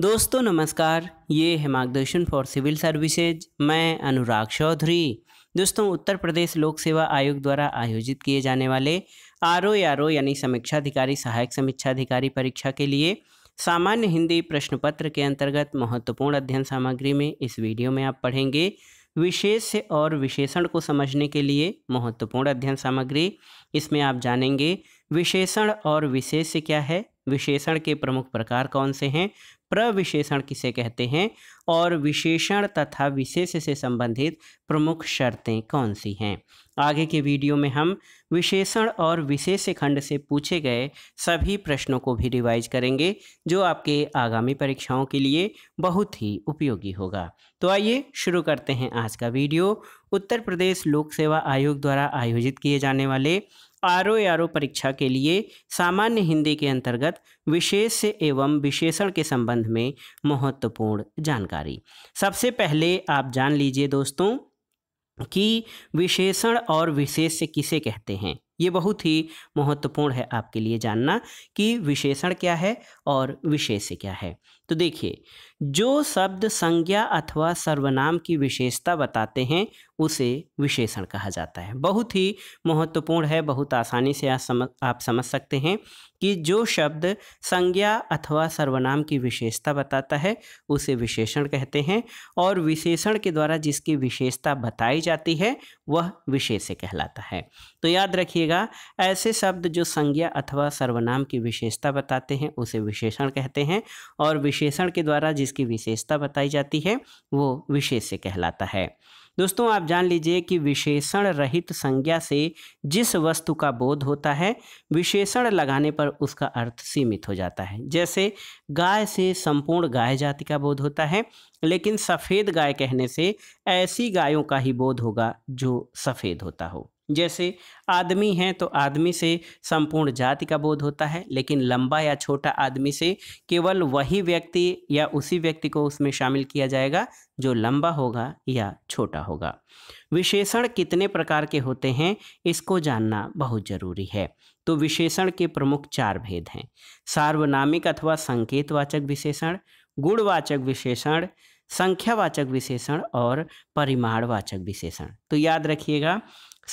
दोस्तों नमस्कार ये है मार्गदर्शन फॉर सिविल सर्विसेज मैं अनुराग चौधरी दोस्तों उत्तर प्रदेश लोक सेवा आयोग द्वारा आयोजित किए जाने वाले आर ओ आर ओ यानी समीक्षा अधिकारी सहायक समीक्षा अधिकारी परीक्षा के लिए सामान्य हिंदी प्रश्न पत्र के अंतर्गत महत्वपूर्ण अध्ययन सामग्री में इस वीडियो में आप पढ़ेंगे विशेष और विशेषण को समझने के लिए महत्वपूर्ण अध्ययन सामग्री इसमें आप जानेंगे विशेषण और विशेष क्या है विशेषण के प्रमुख प्रकार कौन से हैं प्रविशेषण किसे कहते हैं और विशेषण तथा विशेष से संबंधित प्रमुख शर्तें कौन सी हैं आगे के वीडियो में हम विशेषण और विशेष खंड से पूछे गए सभी प्रश्नों को भी रिवाइज करेंगे जो आपके आगामी परीक्षाओं के लिए बहुत ही उपयोगी होगा तो आइए शुरू करते हैं आज का वीडियो उत्तर प्रदेश लोक सेवा आयोग द्वारा आयोजित किए जाने वाले आर ओ परीक्षा के लिए सामान्य हिंदी के अंतर्गत विशेष एवं विशेषण के संबंध में महत्वपूर्ण जानकारी सबसे पहले आप जान लीजिए दोस्तों कि विशेषण और विशेष किसे कहते हैं ये बहुत ही महत्वपूर्ण है आपके लिए जानना कि विशेषण क्या है और विशेष क्या है तो देखिए जो शब्द संज्ञा अथवा सर्वनाम की विशेषता बताते हैं उसे विशेषण कहा जाता है बहुत ही महत्वपूर्ण है बहुत आसानी से आप समझ आप समझ सकते हैं कि जो शब्द संज्ञा अथवा सर्वनाम की विशेषता बताता है उसे विशेषण कहते हैं और विशेषण के द्वारा जिसकी विशेषता बताई जाती है वह विशेष्य कहलाता है तो याद रखिएगा ऐसे शब्द जो संज्ञा अथवा सर्वनाम की विशेषता बताते हैं उसे विशेषण कहते हैं और विशे विशेषण के द्वारा जिसकी विशेषता बताई जाती है वो विशेष्य कहलाता है दोस्तों आप जान लीजिए कि विशेषण रहित संज्ञा से जिस वस्तु का बोध होता है विशेषण लगाने पर उसका अर्थ सीमित हो जाता है जैसे गाय से संपूर्ण गाय जाति का बोध होता है लेकिन सफ़ेद गाय कहने से ऐसी गायों का ही बोध होगा जो सफ़ेद होता हो जैसे आदमी है तो आदमी से संपूर्ण जाति का बोध होता है लेकिन लंबा या छोटा आदमी से केवल वही व्यक्ति या उसी व्यक्ति को उसमें शामिल किया जाएगा जो लंबा होगा या छोटा होगा विशेषण कितने प्रकार के होते हैं इसको जानना बहुत जरूरी है तो विशेषण के प्रमुख चार भेद हैं सार्वनामिक अथवा संकेतवाचक विशेषण गुणवाचक विशेषण संख्यावाचक विशेषण और परिमाणवाचक विशेषण तो याद रखिएगा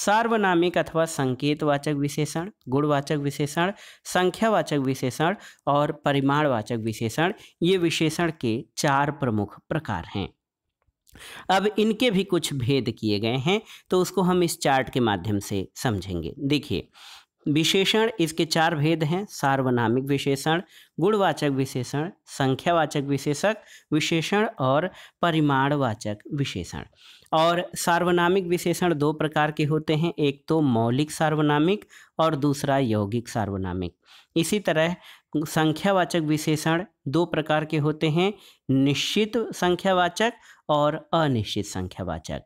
सार्वनामिक अथवा संकेतवाचक विशेषण गुणवाचक विशेषण संख्यावाचक विशेषण और परिमाणवाचक विशेषण ये विशेषण के चार प्रमुख प्रकार हैं अब इनके भी कुछ भेद किए गए हैं तो उसको हम इस चार्ट के माध्यम से समझेंगे देखिए विशेषण इसके चार भेद हैं सार्वनामिक विशेषण गुणवाचक विशेषण संख्यावाचक विशेषक विशेषण और परिमाणवाचक विशेषण और सार्वनामिक विशेषण दो प्रकार के होते हैं एक तो मौलिक सार्वनामिक और दूसरा यौगिक सार्वनामिक इसी तरह संख्यावाचक विशेषण दो प्रकार के होते हैं निश्चित संख्यावाचक और अनिश्चित संख्यावाचक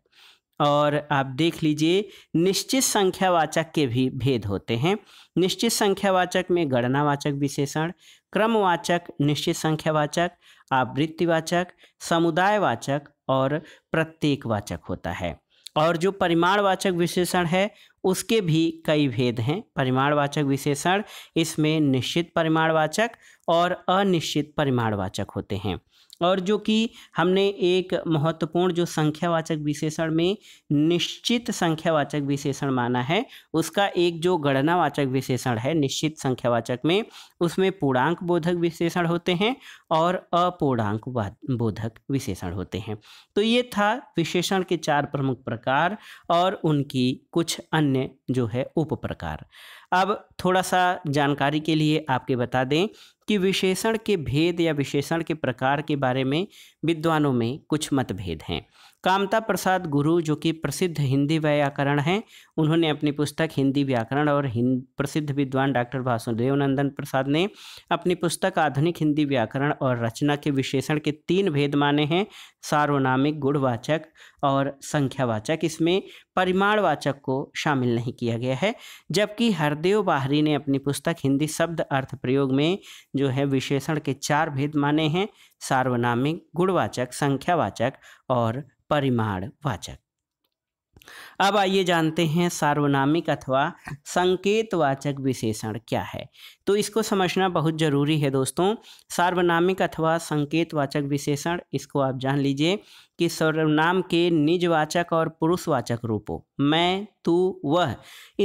और आप देख लीजिए निश्चित संख्यावाचक के भी भेद होते हैं निश्चित संख्यावाचक में गणनावाचक विशेषण क्रमवाचक निश्चित संख्यावाचक आवृत्तिवाचक समुदायवाचक और प्रत्येकवाचक होता है और जो परिमाणवाचक विशेषण है उसके भी कई भेद हैं परिमाणवाचक विशेषण इसमें निश्चित परिमाणवाचक और अनिश्चित परिमाणवाचक होते हैं और जो कि हमने एक महत्वपूर्ण जो संख्यावाचक विशेषण में निश्चित संख्यावाचक विशेषण माना है उसका एक जो गणनावाचक विशेषण है निश्चित संख्यावाचक में उसमें पूर्णांक बोधक विशेषण होते हैं और अपूर्णांक बोधक विशेषण होते हैं तो ये था विशेषण के चार प्रमुख प्रकार और उनकी कुछ अन्य जो है उप प्रकार अब थोड़ा सा जानकारी के लिए आपके बता दें कि विशेषण के भेद या विशेषण के प्रकार के बारे में विद्वानों में कुछ मतभेद हैं कामता प्रसाद गुरु जो कि प्रसिद्ध हिंदी व्याकरण हैं उन्होंने अपनी पुस्तक हिंदी व्याकरण और हिंद प्रसिद्ध विद्वान डॉक्टर वासुदेव नंदन प्रसाद ने अपनी पुस्तक आधुनिक हिंदी व्याकरण और रचना के विशेषण के तीन भेद माने हैं सार्वनामिक गुणवाचक और संख्यावाचक इसमें परिमाणवाचक को शामिल नहीं किया गया है जबकि हरदेव बाहरी ने अपनी पुस्तक हिंदी शब्द अर्थ प्रयोग में जो है विशेषण के चार भेद माने हैं सार्वनामिक गुणवाचक संख्यावाचक और परिमाण वाचक अब आइए जानते हैं सार्वनामिक अथवा संकेतवाचक विशेषण क्या है तो इसको समझना बहुत ज़रूरी है दोस्तों सार्वनामिक अथवा संकेतवाचक विशेषण इसको आप जान लीजिए कि सर्वनाम के निजवाचक और पुरुषवाचक रूपों मैं तू वह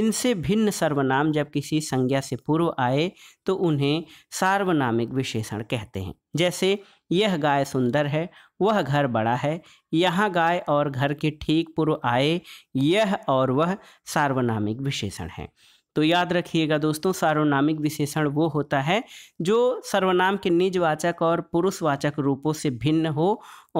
इनसे भिन्न सर्वनाम जब किसी संज्ञा से पूर्व आए तो उन्हें सार्वनामिक विशेषण कहते हैं जैसे यह गाय सुंदर है वह घर बड़ा है यहाँ गाय और घर के ठीक पूर्व आए यह और वह सार्वनामिक विशेषण है तो याद रखिएगा दोस्तों सार्वनामिक विशेषण वो होता है जो सर्वनाम के निजवाचक और पुरुषवाचक रूपों से भिन्न हो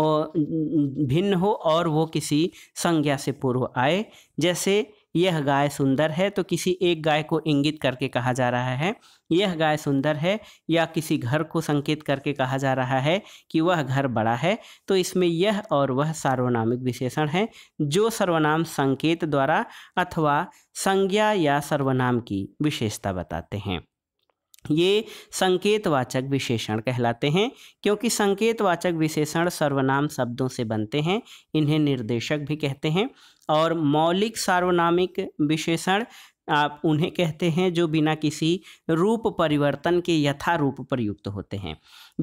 और भिन्न हो और वो किसी संज्ञा से पूर्व आए जैसे यह गाय सुंदर है तो किसी एक गाय को इंगित करके कहा जा रहा है यह गाय सुंदर है या किसी घर को संकेत करके कहा जा रहा है कि वह घर बड़ा है तो इसमें यह और वह सार्वनामिक विशेषण है जो सर्वनाम संकेत द्वारा अथवा संज्ञा या सर्वनाम की विशेषता बताते हैं ये संकेतवाचक विशेषण कहलाते हैं क्योंकि संकेतवाचक विशेषण सर्वनाम शब्दों से बनते हैं इन्हें निर्देशक भी कहते हैं और मौलिक सार्वनामिक विशेषण आप उन्हें कहते हैं जो बिना किसी रूप परिवर्तन के यथा रूप प्रयुक्त होते हैं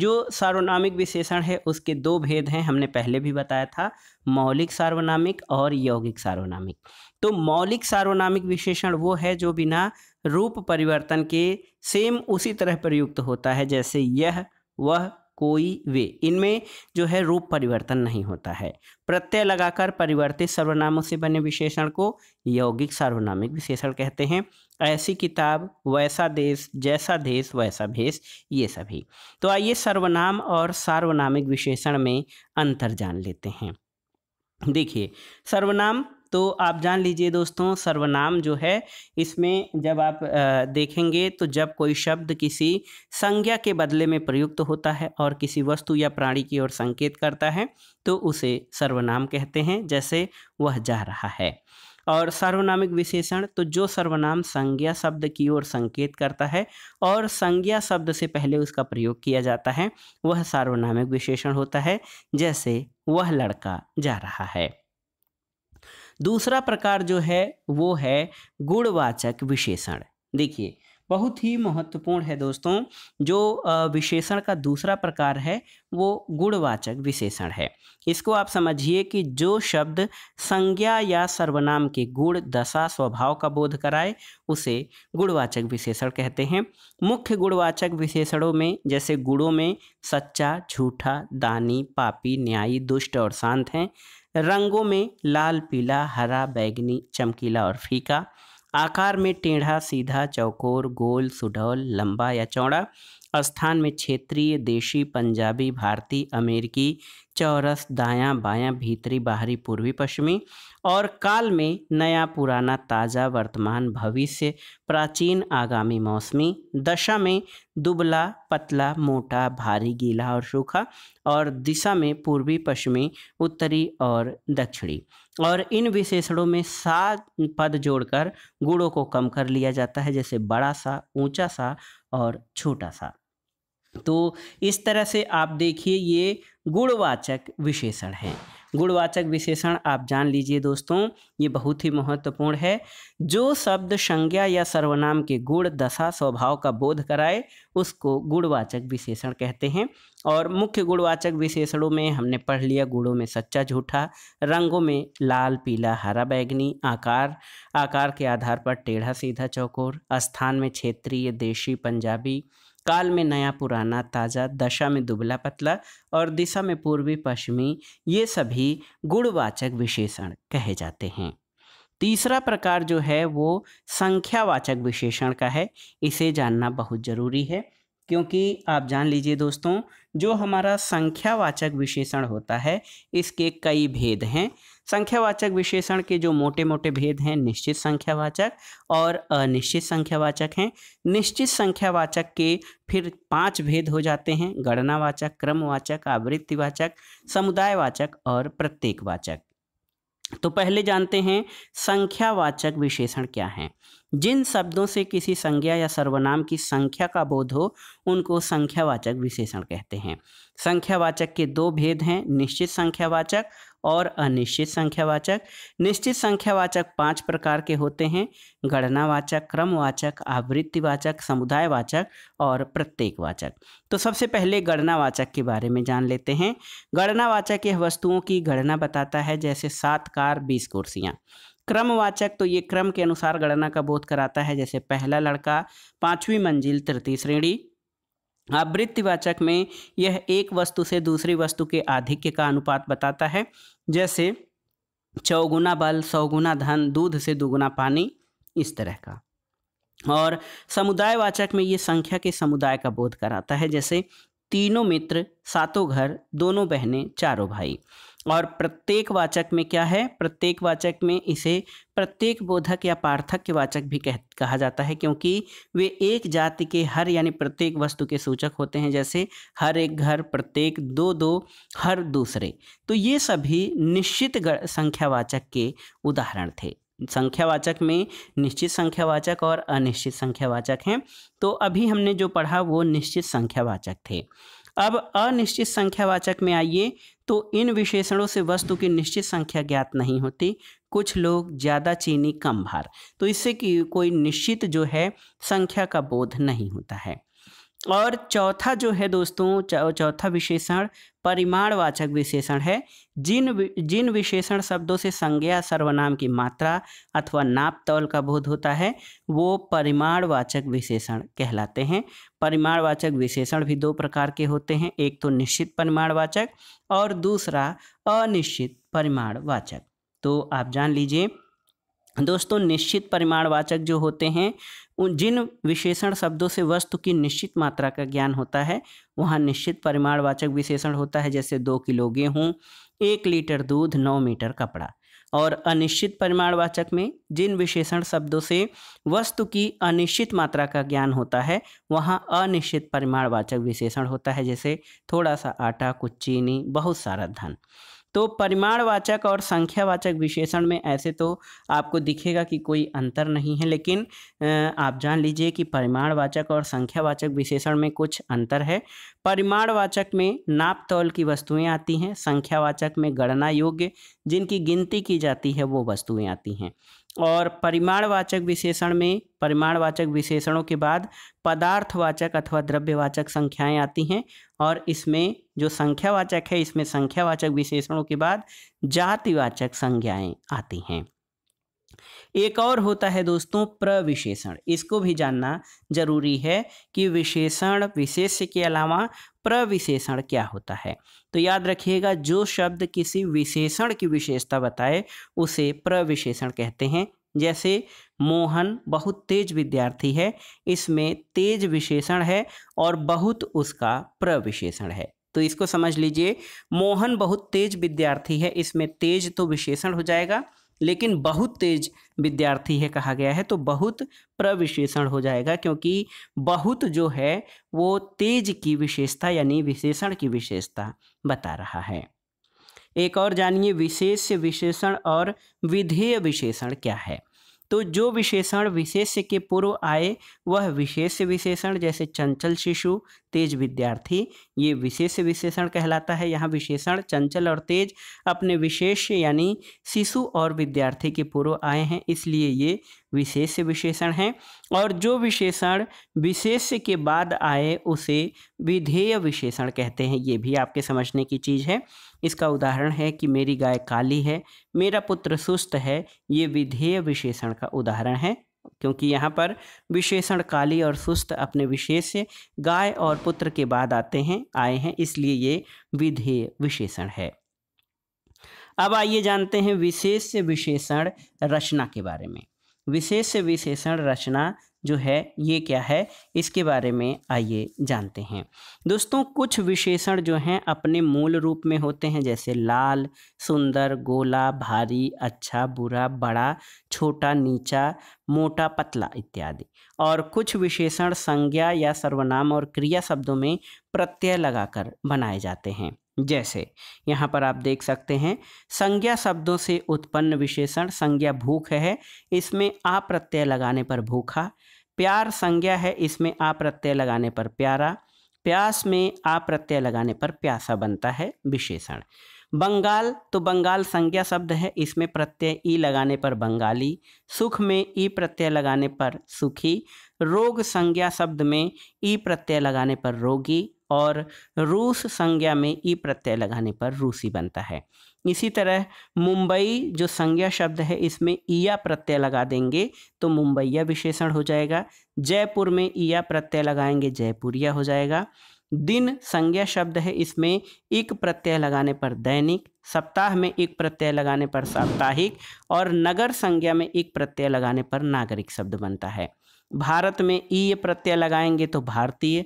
जो सार्वनामिक विशेषण है उसके दो भेद हैं हमने पहले भी बताया था मौलिक सार्वनामिक और यौगिक सार्वनामिक तो मौलिक सार्वनामिक विशेषण वो है जो बिना रूप परिवर्तन के सेम उसी तरह प्रयुक्त होता है जैसे यह वह कोई वे इनमें जो है रूप परिवर्तन नहीं होता है प्रत्यय लगाकर परिवर्तित सर्वनामों से बने विशेषण को यौगिक सार्वनामिक विशेषण कहते हैं ऐसी किताब वैसा देश जैसा देश वैसा भेष ये सभी तो आइए सर्वनाम और सार्वनामिक विशेषण में अंतर जान लेते हैं देखिए सर्वनाम तो आप जान लीजिए दोस्तों सर्वनाम जो है इसमें जब आप देखेंगे तो जब कोई शब्द किसी संज्ञा के बदले में प्रयुक्त होता है और किसी वस्तु या प्राणी की ओर संकेत करता है तो उसे सर्वनाम कहते हैं जैसे वह जा रहा है और सार्वनामिक विशेषण तो जो सर्वनाम संज्ञा शब्द की ओर संकेत करता है और संज्ञा शब्द से पहले उसका प्रयोग किया जाता है वह सार्वनामिक विशेषण होता है जैसे वह लड़का जा रहा है दूसरा प्रकार जो है वो है गुणवाचक विशेषण देखिए बहुत ही महत्वपूर्ण है दोस्तों जो विशेषण का दूसरा प्रकार है वो गुणवाचक विशेषण है इसको आप समझिए कि जो शब्द संज्ञा या सर्वनाम के गुण दशा स्वभाव का बोध कराए उसे गुणवाचक विशेषण कहते हैं मुख्य गुणवाचक विशेषणों में जैसे गुणों में सच्चा झूठा दानी पापी न्यायी दुष्ट और शांत हैं रंगों में लाल पीला हरा बैगनी चमकीला और फीका आकार में टेढ़ा सीधा चौकोर गोल सुडौल लंबा या चौड़ा स्थान में क्षेत्रीय देशी पंजाबी भारतीय अमेरिकी चौरस दायां बायां भीतरी बाहरी पूर्वी पश्चिमी और काल में नया पुराना ताज़ा वर्तमान भविष्य प्राचीन आगामी मौसमी दशा में दुबला पतला मोटा भारी गीला और सूखा और दिशा में पूर्वी पश्चिमी उत्तरी और दक्षिणी और इन विशेषणों में सात पद जोड़कर गुणों को कम कर लिया जाता है जैसे बड़ा सा ऊंचा सा और छोटा सा तो इस तरह से आप देखिए ये गुणवाचक विशेषण है गुणवाचक विशेषण आप जान लीजिए दोस्तों ये बहुत ही महत्वपूर्ण है जो शब्द संज्ञा या सर्वनाम के गुण दशा स्वभाव का बोध कराए उसको गुणवाचक विशेषण कहते हैं और मुख्य गुणवाचक विशेषणों में हमने पढ़ लिया गुणों में सच्चा झूठा रंगों में लाल पीला हरा बैगनी आकार आकार के आधार पर टेढ़ा सीधा चौकोर स्थान में क्षेत्रीय देशी पंजाबी काल में नया पुराना ताज़ा दशा में दुबला पतला और दिशा में पूर्वी पश्चिमी ये सभी गुणवाचक विशेषण कहे जाते हैं तीसरा प्रकार जो है वो संख्यावाचक विशेषण का है इसे जानना बहुत ज़रूरी है क्योंकि आप जान लीजिए दोस्तों जो हमारा संख्यावाचक विशेषण होता है इसके कई भेद हैं संख्यावाचक विशेषण के जो मोटे मोटे भेद हैं निश्चित संख्यावाचक और अनिश्चित संख्यावाचक हैं निश्चित संख्यावाचक के फिर पांच भेद हो जाते हैं गणनावाचक क्रमवाचक आवृत्तिवाचक समुदायवाचक और प्रत्येकवाचक तो पहले जानते हैं संख्यावाचक विशेषण क्या है जिन शब्दों से किसी संज्ञा या सर्वनाम की संख्या का बोध हो उनको संख्यावाचक विशेषण कहते हैं संख्यावाचक के दो भेद हैं निश्चित संख्यावाचक और अनिश्चित संख्यावाचक निश्चित संख्यावाचक पांच प्रकार के होते हैं गणनावाचक क्रमवाचक आवृत्तिवाचक समुदायवाचक और प्रत्येकवाचक तो सबसे पहले गणनावाचक के बारे में जान लेते हैं गणनावाचक यह वस्तुओं की गणना बताता है जैसे सात कार बीस कुर्सियाँ क्रमवाचक तो ये क्रम के अनुसार गणना का बोध कराता है जैसे पहला लड़का पांचवी मंजिल तृतीय श्रेणी आवृत्तिवाचक में यह एक वस्तु से दूसरी वस्तु के आधिक्य का अनुपात बताता है जैसे चौगुना बल सौगुना धन दूध से दुगुना पानी इस तरह का और समुदाय वाचक में ये संख्या के समुदाय का बोध कराता है जैसे तीनों मित्र सातों घर दोनों बहनें चारों भाई और प्रत्येक वाचक में क्या है प्रत्येक वाचक में इसे प्रत्येक बोधक या पार्थक्य वाचक भी कह कहा जाता है क्योंकि वे एक जाति के हर यानी प्रत्येक वस्तु के सूचक होते हैं जैसे हर एक घर प्रत्येक दो दो हर दूसरे तो ये सभी निश्चित संख्यावाचक के उदाहरण थे संख्यावाचक में निश्चित संख्यावाचक और अनिश्चित संख्यावाचक हैं तो अभी हमने जो पढ़ा वो निश्चित संख्यावाचक थे अब अनिश्चित संख्यावाचक में आइए तो इन विशेषणों से वस्तु की निश्चित संख्या ज्ञात नहीं होती कुछ लोग ज़्यादा चीनी कम भार तो इससे कि कोई निश्चित जो है संख्या का बोध नहीं होता है और चौथा जो है दोस्तों चौथा विशेषण परिमाणवाचक विशेषण है जिन जिन विशेषण शब्दों से संज्ञा सर्वनाम की मात्रा अथवा नाप तौल का बोध होता है वो परिमाणवाचक विशेषण कहलाते हैं परिमाणवाचक विशेषण भी दो प्रकार के होते हैं एक तो निश्चित परिमाणवाचक और दूसरा अनिश्चित परिमाणवाचक तो आप जान लीजिए दोस्तों निश्चित परिमाणवाचक जो होते हैं उन जिन विशेषण शब्दों से वस्तु की निश्चित मात्रा का ज्ञान होता है वहाँ निश्चित परिमाणवाचक विशेषण होता है जैसे दो किलो गेहूँ एक लीटर दूध नौ मीटर कपड़ा और अनिश्चित परिमाणवाचक में जिन विशेषण शब्दों से वस्तु की अनिश्चित मात्रा का ज्ञान होता है वहाँ अनिश्चित परिमाणवाचक विशेषण होता है जैसे थोड़ा सा आटा कुछ चीनी बहुत सारा धन तो परिमाणवाचक और संख्यावाचक विशेषण में ऐसे तो आपको दिखेगा कि कोई अंतर नहीं है लेकिन आप जान लीजिए कि परिमाणवाचक और संख्यावाचक विशेषण में कुछ अंतर है परिमाणवाचक में नाप तौल की वस्तुएं आती हैं संख्यावाचक में गणना योग्य जिनकी गिनती की जाती है वो वस्तुएं आती हैं और परिमाणवाचक विशेषण में परिमाणवाचक विशेषणों के बाद पदार्थवाचक अथवा द्रव्यवाचक संख्याएं आती हैं और इसमें जो संख्यावाचक है इसमें संख्यावाचक विशेषणों के बाद जातिवाचक संज्ञाएं आती हैं एक और होता है दोस्तों प्रविशेषण इसको भी जानना जरूरी है कि विशेषण विशेष्य के अलावा प्रविशेषण क्या होता है तो याद रखिएगा जो शब्द किसी विशेषण की विशेषता बताए उसे प्रविशेषण कहते हैं जैसे मोहन बहुत तेज विद्यार्थी है इसमें तेज विशेषण है और बहुत उसका प्रविशेषण है तो इसको समझ लीजिए मोहन बहुत तेज विद्यार्थी है इसमें तेज तो विशेषण हो जाएगा लेकिन बहुत तेज विद्यार्थी है कहा गया है तो बहुत प्रविशेषण हो जाएगा क्योंकि बहुत जो है वो तेज की विशेषता यानी विशेषण की विशेषता बता रहा है एक और जानिए विशेष विशेषण और विधेय विशेषण क्या है तो जो विशेषण विशेष्य के पूर्व आए वह विशेष विशेषण जैसे चंचल शिशु तेज विद्यार्थी ये विशेष विशेषण कहलाता है यहाँ विशेषण चंचल और तेज अपने विशेष यानी शिशु और विद्यार्थी के पूर्व आए हैं इसलिए ये विशेष विशेषण है और जो विशेषण विशेष के बाद आए उसे विधेय विशेषण कहते हैं ये भी आपके समझने की चीज़ है इसका उदाहरण है कि मेरी गाय काली है मेरा पुत्र सुस्त है ये विधेय विशेषण का उदाहरण है क्योंकि यहाँ पर विशेषण काली और सुस्त अपने विशेष गाय और पुत्र के बाद आते हैं आए हैं इसलिए ये विधेय विशेषण है अब आइए जानते हैं विशेष विशेषण रचना के बारे में विशेष विशेषण रचना जो है ये क्या है इसके बारे में आइए जानते हैं दोस्तों कुछ विशेषण जो हैं अपने मूल रूप में होते हैं जैसे लाल सुंदर गोला भारी अच्छा बुरा बड़ा छोटा नीचा मोटा पतला इत्यादि और कुछ विशेषण संज्ञा या सर्वनाम और क्रिया शब्दों में प्रत्यय लगाकर बनाए जाते हैं जैसे यहाँ पर आप देख सकते हैं संज्ञा शब्दों से उत्पन्न विशेषण संज्ञा भूख है इसमें आ प्रत्यय लगाने पर भूखा प्यार संज्ञा है इसमें आ प्रत्यय लगाने पर प्यारा प्यास में आ प्रत्यय लगाने पर प्यासा बनता है विशेषण बंगाल तो बंगाल संज्ञा शब्द है इसमें प्रत्यय ई लगाने पर बंगाली सुख में ई प्रत्यय लगाने पर सुखी रोग संज्ञा शब्द में ई प्रत्यय लगाने पर रोगी और रूस संज्ञा में ई प्रत्यय लगाने पर रूसी बनता है इसी तरह मुंबई जो संज्ञा शब्द है इसमें ईया प्रत्यय लगा देंगे तो मुंबईया विशेषण हो जाएगा जयपुर में ईया प्रत्यय लगाएंगे जयपुरिया हो जाएगा दिन संज्ञा शब्द है इसमें एक प्रत्यय लगाने पर दैनिक सप्ताह में एक प्रत्यय लगाने पर साप्ताहिक और नगर संज्ञा में एक प्रत्यय लगाने पर नागरिक शब्द बनता है भारत में ई प्रत्यय लगाएंगे तो भारतीय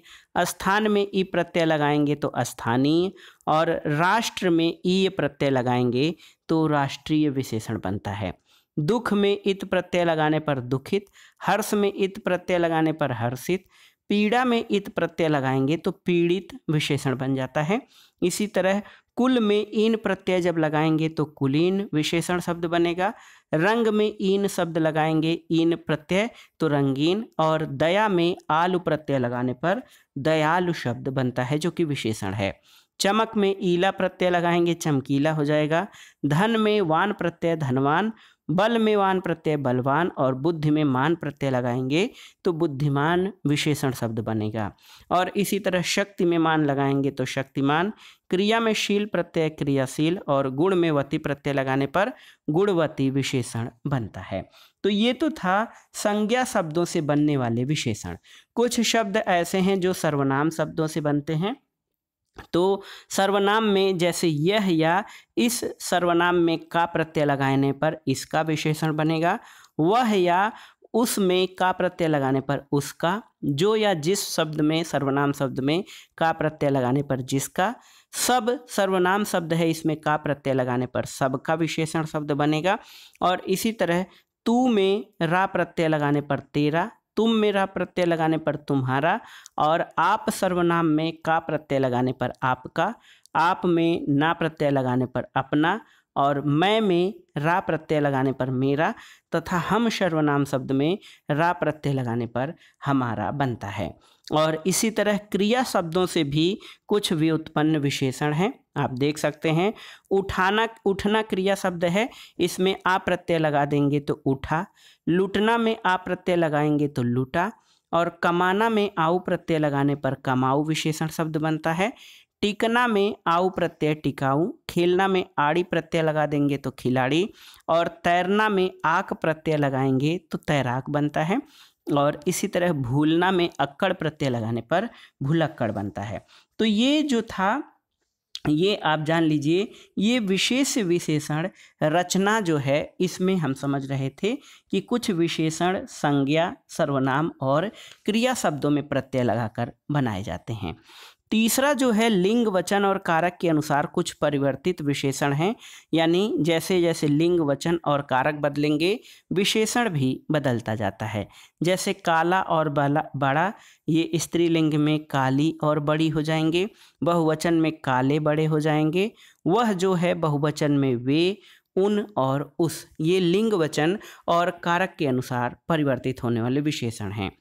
स्थान में ई प्रत्यय लगाएंगे तो स्थानीय और राष्ट्र में ई प्रत्यय लगाएंगे तो राष्ट्रीय विशेषण बनता है दुख में इत प्रत्यय लगाने पर दुखित हर्ष में इत प्रत्यय लगाने पर हर्षित पीड़ा में इत प्रत्यय लगाएंगे तो पीड़ित विशेषण बन जाता है इसी तरह कुल में इन प्रत्यय जब लगाएंगे तो कुलीन विशेषण शब्द बनेगा रंग में इन शब्द लगाएंगे इन प्रत्यय तो रंगीन और दया में आलु प्रत्यय लगाने पर दयालु शब्द बनता है जो कि विशेषण है चमक में ईला प्रत्यय लगाएंगे चमकीला हो जाएगा धन में वान प्रत्यय धनवान बल में वान प्रत्यय बलवान और बुद्धि में मान प्रत्यय लगाएंगे तो बुद्धिमान विशेषण शब्द बनेगा और इसी तरह शक्ति में मान लगाएंगे तो शक्तिमान क्रिया में शील प्रत्यय क्रियाशील और गुण में वती प्रत्यय लगाने पर गुणवती विशेषण बनता है तो ये तो था संज्ञा शब्दों से बनने वाले विशेषण कुछ शब्द ऐसे हैं जो सर्वनाम शब्दों से बनते हैं तो सर्वनाम में जैसे यह या इस सर्वनाम में का प्रत्यय लगाने पर इसका विशेषण बनेगा वह या उसमें का प्रत्यय लगाने पर उसका जो या जिस शब्द में सर्वनाम शब्द में का प्रत्यय लगाने पर जिसका सब सर्वनाम शब्द है इसमें का प्रत्यय लगाने पर सब का विशेषण शब्द बनेगा और इसी तरह तू में रा प्रत्यय लगाने पर तेरा तुम मेरा प्रत्यय लगाने पर तुम्हारा और आप सर्वनाम में का प्रत्यय लगाने पर आपका आप में ना प्रत्यय लगाने पर अपना और मैं में रा प्रत्यय लगाने पर मेरा तथा हम सर्वनाम शब्द में रा प्रत्यय लगाने पर हमारा बनता है और इसी तरह क्रिया शब्दों से भी कुछ व्युत्पन्न विशेषण हैं आप देख सकते हैं उठाना उठना क्रिया शब्द है इसमें आ प्रत्यय लगा देंगे तो उठा लूटना में आ प्रत्यय लगाएंगे तो लूटा और कमाना में आऊ प्रत्यय लगाने पर कमाऊ विशेषण शब्द बनता है टिकना में आऊ प्रत्यय टिकाऊ खेलना में आड़ी प्रत्यय लगा देंगे तो खिलाड़ी और तैरना में आक प्रत्यय लगाएंगे तो तैराक बनता है और इसी तरह भूलना में अक्कड़ प्रत्यय लगाने पर भूलक्कड़ बनता है तो ये जो था ये आप जान लीजिए ये विशेष विशेषण रचना जो है इसमें हम समझ रहे थे कि कुछ विशेषण संज्ञा सर्वनाम और क्रिया शब्दों में प्रत्यय लगाकर बनाए जाते हैं तीसरा जो है लिंग वचन और कारक के अनुसार कुछ परिवर्तित विशेषण हैं यानी जैसे जैसे लिंग वचन और कारक बदलेंगे विशेषण भी बदलता जाता है जैसे काला और बला बड़ा ये स्त्रीलिंग में काली और बड़ी हो जाएंगे बहुवचन में काले बड़े हो जाएंगे वह जो है बहुवचन में वे उन और उस ये लिंग वचन और कारक के अनुसार परिवर्तित होने वाले विशेषण हैं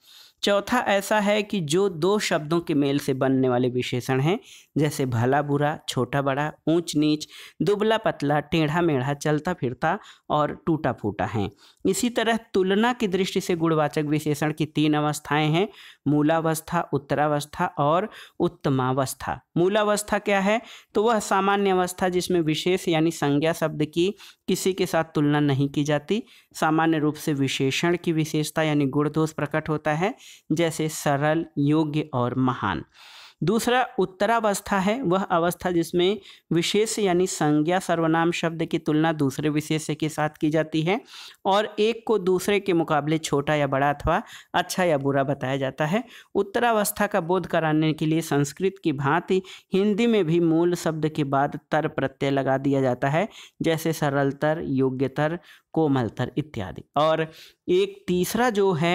चौथा ऐसा है कि जो दो शब्दों के मेल से बनने वाले विशेषण हैं जैसे भला बुरा छोटा बड़ा ऊंच नीच दुबला पतला टेढ़ा मेढ़ा चलता फिरता और टूटा फूटा हैं इसी तरह तुलना की दृष्टि से गुणवाचक विशेषण की तीन अवस्थाएं हैं मूलावस्था उत्तरावस्था और उत्तमावस्था मूलावस्था क्या है तो वह सामान्य अवस्था जिसमें विशेष यानी संज्ञा शब्द की किसी के साथ तुलना नहीं की जाती सामान्य रूप से विशेषण की विशेषता यानी गुण दोष प्रकट होता है जैसे सरल योग्य और महान दूसरा उत्तरावस्था है वह अवस्था जिसमें विशेष यानी संज्ञा सर्वनाम शब्द की तुलना दूसरे विशेष के साथ की जाती है और एक को दूसरे के मुकाबले छोटा या बड़ा अथवा अच्छा या बुरा बताया जाता है उत्तरावस्था का बोध कराने के लिए संस्कृत की भांति हिंदी में भी मूल शब्द के बाद तर प्रत्यय लगा दिया जाता है जैसे सरलतर योग्यतर कोमलतर इत्यादि और एक तीसरा जो है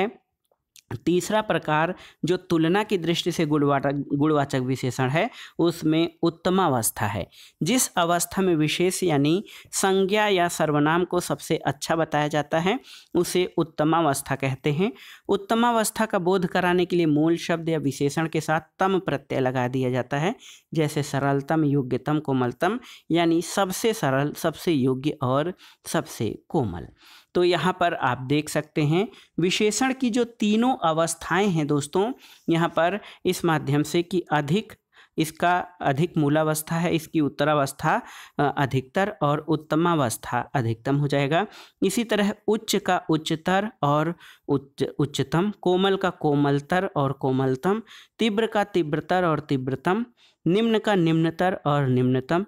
तीसरा प्रकार जो तुलना की दृष्टि से गुणवाचक गुणवाचक विशेषण है उसमें उत्तमावस्था है जिस अवस्था में विशेष यानी संज्ञा या सर्वनाम को सबसे अच्छा बताया जाता है उसे उत्तमावस्था कहते हैं उत्तमावस्था का बोध कराने के लिए मूल शब्द या विशेषण के साथ तम प्रत्यय लगा दिया जाता है जैसे सरलतम योग्यतम कोमलतम यानी सबसे सरल सबसे योग्य और सबसे कोमल तो यहाँ पर आप देख सकते हैं विशेषण की जो तीनों अवस्थाएं हैं दोस्तों यहाँ पर इस माध्यम से कि अधिक इसका अधिक मूलावस्था है इसकी उत्तरावस्था अधिकतर और उत्तमावस्था अधिकतम हो जाएगा इसी तरह उच्च का उच्चतर और उच्च उच्चतम कोमल का कोमलतर और कोमलतम तीव्र का तीव्रतर और तीव्रतम निम्न का निम्नतर और निम्नतम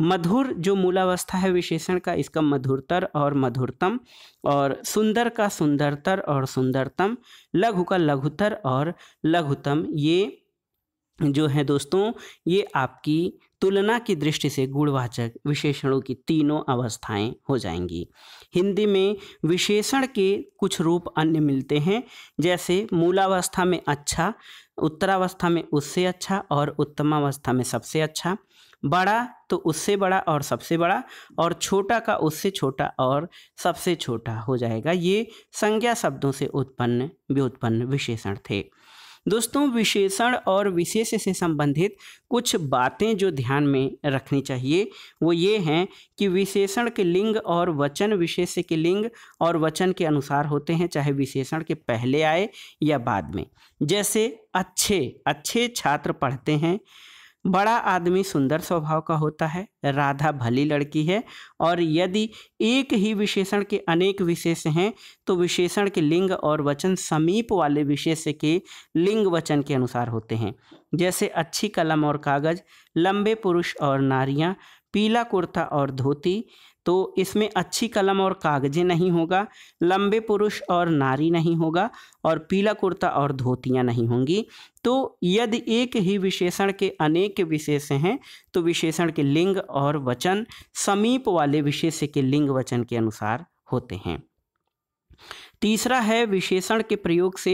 मधुर जो मूलावस्था है विशेषण का इसका मधुरतर और मधुरतम और सुंदर का सुंदरतर और सुंदरतम लघु का लघुतर और लघुतम ये जो है दोस्तों ये आपकी तुलना की दृष्टि से गुणवाचक विशेषणों की तीनों अवस्थाएं हो जाएंगी हिंदी में विशेषण के कुछ रूप अन्य मिलते हैं जैसे मूलावस्था में अच्छा उत्तरावस्था में उससे अच्छा और उत्तमावस्था में सबसे अच्छा बड़ा तो उससे बड़ा और सबसे बड़ा और छोटा का उससे छोटा और सबसे छोटा हो जाएगा ये संज्ञा शब्दों से उत्पन्न व्युत्पन्न विशेषण थे दोस्तों विशेषण और विशेष से संबंधित कुछ बातें जो ध्यान में रखनी चाहिए वो ये हैं कि विशेषण के लिंग और वचन विशेष के लिंग और वचन के अनुसार होते हैं चाहे विशेषण के पहले आए या बाद में जैसे अच्छे अच्छे छात्र पढ़ते हैं बड़ा आदमी सुंदर स्वभाव का होता है राधा भली लड़की है और यदि एक ही विशेषण के अनेक विशेष हैं तो विशेषण के लिंग और वचन समीप वाले विशेष के लिंग वचन के अनुसार होते हैं जैसे अच्छी कलम और कागज़ लंबे पुरुष और नारियाँ पीला कुर्ता और धोती तो इसमें अच्छी कलम और कागजे नहीं होगा लंबे पुरुष और नारी नहीं होगा और पीला कुर्ता और धोतियाँ नहीं होंगी तो यदि एक ही विशेषण के अनेक विशेष हैं तो विशेषण के लिंग और वचन समीप वाले विशेष के लिंग वचन के अनुसार होते हैं तीसरा है विशेषण के प्रयोग से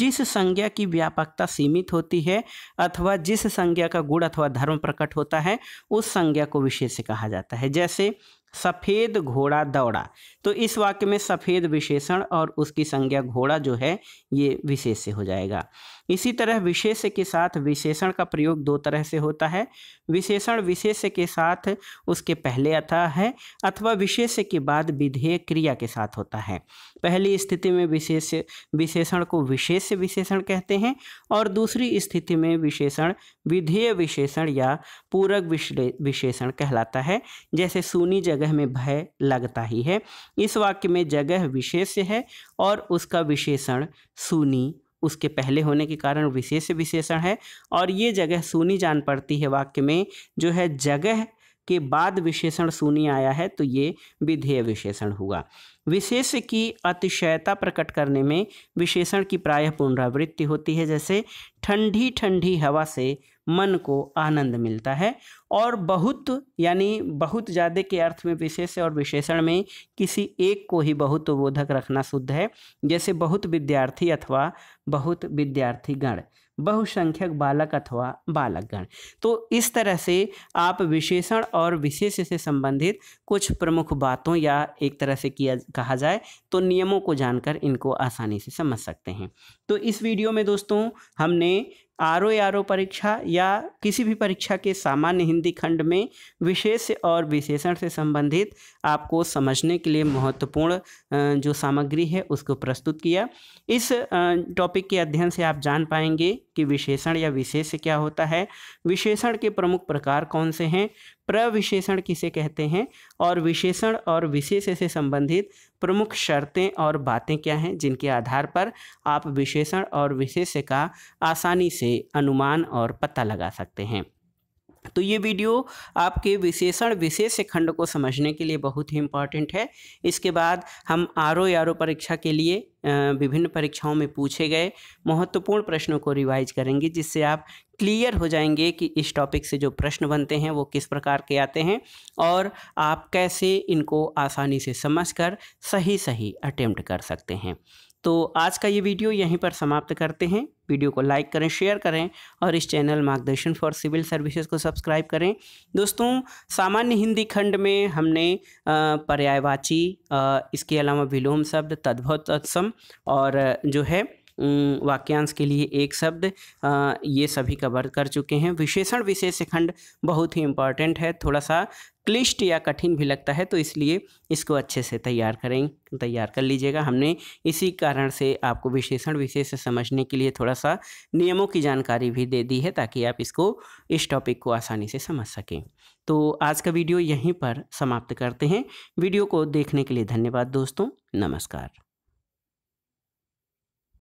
जिस संज्ञा की व्यापकता सीमित होती है अथवा जिस संज्ञा का गुण अथवा धर्म प्रकट होता है उस संज्ञा को विशेष कहा जाता है जैसे सफ़ेद घोड़ा दौड़ा तो इस वाक्य में सफ़ेद विशेषण और उसकी संज्ञा घोड़ा जो है ये विशेष से हो जाएगा इसी तरह विशेष के साथ विशेषण का प्रयोग दो तरह से होता है विशेषण विशेष के साथ उसके पहले अथा है अथवा विशेष के बाद विधेय क्रिया के साथ होता है पहली स्थिति में विशेष विशेषण को विशेष विशेषण कहते हैं और दूसरी स्थिति में विशेषण विधेय विशेषण या पूरक विशेषण कहलाता है जैसे सुनी जगह में भय लगता ही है इस वाक्य में जगह विशेष है और उसका विशेषण सुनी उसके पहले होने के कारण विशेष विशेषण है और ये जगह सुनी जान पड़ती है वाक्य में जो है जगह के बाद विशेषण सुनी आया है तो ये विधेय विशेषण हुआ विशेष की अतिशयता प्रकट करने में विशेषण की प्रायः पुनरावृत्ति होती है जैसे ठंडी ठंडी हवा से मन को आनंद मिलता है और बहुत यानी बहुत ज़्यादा के अर्थ में विशेष और विशेषण में किसी एक को ही बहुत बोधक रखना शुद्ध है जैसे बहुत विद्यार्थी अथवा बहुत विद्यार्थी गण बहुसंख्यक बालक अथवा बालक गण तो इस तरह से आप विशेषण और विशेष से संबंधित कुछ प्रमुख बातों या एक तरह से किया कहा जाए तो नियमों को जानकर इनको आसानी से समझ सकते हैं तो इस वीडियो में दोस्तों हमने आर ओ आर ओ परीक्षा या किसी भी परीक्षा के सामान्य हिंदी खंड में विशेष और विशेषण से संबंधित आपको समझने के लिए महत्वपूर्ण जो सामग्री है उसको प्रस्तुत किया इस टॉपिक के अध्ययन से आप जान पाएंगे कि विशेषण या विशेष क्या होता है विशेषण के प्रमुख प्रकार कौन से हैं प्रविशेषण किसे कहते हैं और विशेषण और विशेष से संबंधित प्रमुख शर्तें और बातें क्या हैं जिनके आधार पर आप विशेषण और विशेष का आसानी से अनुमान और पता लगा सकते हैं तो ये वीडियो आपके विशेषण विशेष खंड को समझने के लिए बहुत ही इम्पॉर्टेंट है इसके बाद हम आर ओ आर ओ परीक्षा के लिए विभिन्न परीक्षाओं में पूछे गए महत्वपूर्ण प्रश्नों को रिवाइज करेंगे जिससे आप क्लियर हो जाएंगे कि इस टॉपिक से जो प्रश्न बनते हैं वो किस प्रकार के आते हैं और आप कैसे इनको आसानी से समझकर सही सही अटेम्प्ट कर सकते हैं तो आज का ये वीडियो यहीं पर समाप्त करते हैं वीडियो को लाइक करें शेयर करें और इस channel Margdarshan for civil services को सब्सक्राइब करें दोस्तों सामान्य हिंदी खंड में हमने पर्यायवाची इसके अलावा विलोम शब्द तद्भव तत्सम और जो है वाक्यांश के लिए एक शब्द ये सभी कवर कर चुके हैं विशेषण विशेष खंड बहुत ही इम्पॉर्टेंट है थोड़ा सा क्लिष्ट या कठिन भी लगता है तो इसलिए इसको अच्छे से तैयार करें तैयार कर लीजिएगा हमने इसी कारण से आपको विशेषण विशेष समझने के लिए थोड़ा सा नियमों की जानकारी भी दे दी है ताकि आप इसको इस टॉपिक को आसानी से समझ सकें तो आज का वीडियो यहीं पर समाप्त करते हैं वीडियो को देखने के लिए धन्यवाद दोस्तों नमस्कार